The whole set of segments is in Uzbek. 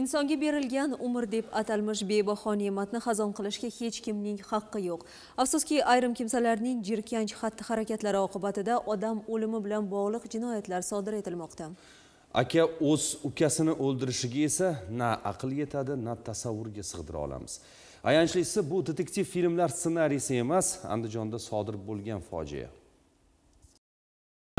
insonga berilgan umr deb atalmish bebaho ne'matni xazon qilishga hech kimning haqqi yo'q afsuski ayrim kimsalarning jirkanch xatti harakatlari oqibatida odam o'limi bilan bog'liq jinoyatlar sodir etilmoqda aka o'z ukasini o'ldirishiga esa na aql yetadi na tasavvurga sig'dira olamiz ayanchlisi bu detektiv filmlar ssenariysi emas andijonda sodir bo'lgan fojia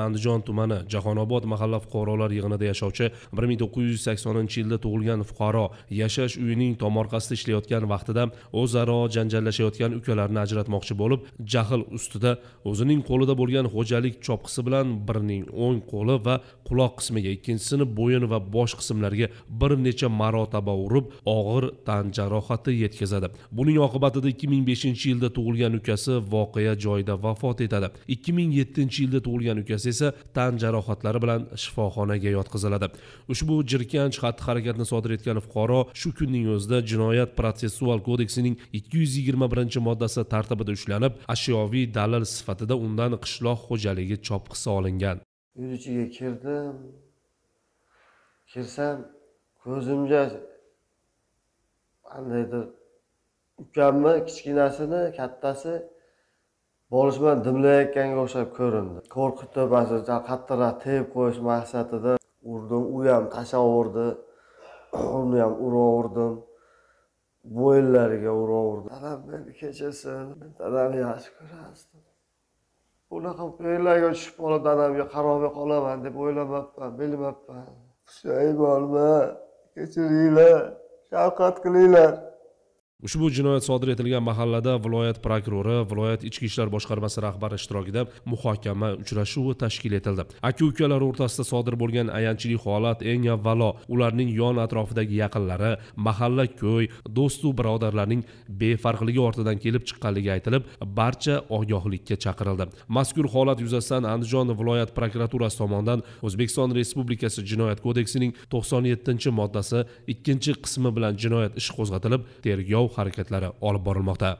andijon tumani jahonobod mahalla fuqarolar yig'inida yashovchi bir ming to'qqiz yuz saksoninchi yilda tug'ilgan fuqaro yashash uyining tomorqasida ishlayotgan vaqtida o'zaro janjallashayotgan ukalarini ajratmoqchi bo'lib jahl ustida o'zining qo'lida bo'lgan xo'jalik chopqisi bilan birining o'ng qo'li va quloq qismiga ikkinchisini bo'yin va bosh qismlariga bir necha marotaba urib og'ir tan jarohati yetkazadi buning oqibatida ikki ming beshinchi yilda tug'ilgan ukasi voqea joyida vafot etadi ikki ming yettinchi yilda tug'ilgan ukasi aktrisa esa tan jarohatlari bilan shifoxonaga yotqiziladi ushbu jirkanch xatti harakatni sodir etgan fuqaro shu kunning o'zida jinoyat protsessual kodeksining ikki yuz yigirma birinchi moddasi tartibida ushlanib ashyoviy dalil sifatida undan qishloq xo'jaligi chopqisi olingan uy ichiga kirdim kirsam ko'zimga qandaydir ukamni kichkinasini kattasi bolishman dimlayotganga o'xshab ko'rindi qo'rqitib qattiqroq tepib qo'yish maqsadida urdim u ham tashlaverdi uni ham uraverdim bo'yinlariga uraverdim dadam meni kechirsin men dadamni yaxshi ko'rasdim bunaqa o'yinlarga tushib qolib dadamga qaramay qolaman deb o'ylamabman bilmabman pushaymonman bo'lma kechiringlar shafqat qilinglar ushbu jinoyat sodir etilgan mahallada viloyat prokurori viloyat ichki ishlar boshqarmasi rahbari ishtirokida muhokama uchrashuvi tashkil etildi aka ukalar o'rtasida sodir bo'lgan ayanchli holat eng avvalo ularning yon atrofidagi yaqinlari mahalla ko'y do'stu birodarlarning befarqligi ortidan kelib chiqqanligi aytilib barcha ogohlikka chaqirildi mazkur holat yuzasidan andijon viloyat prokuraturasi tomonidan o'zbekiston respublikasi jinoyat kodeksining to'qson yettinchi moddasi ikkinchi qismi bilan jinoyat ishi qo'zg'atilib tergov tergov harakatlari olib borilmoqda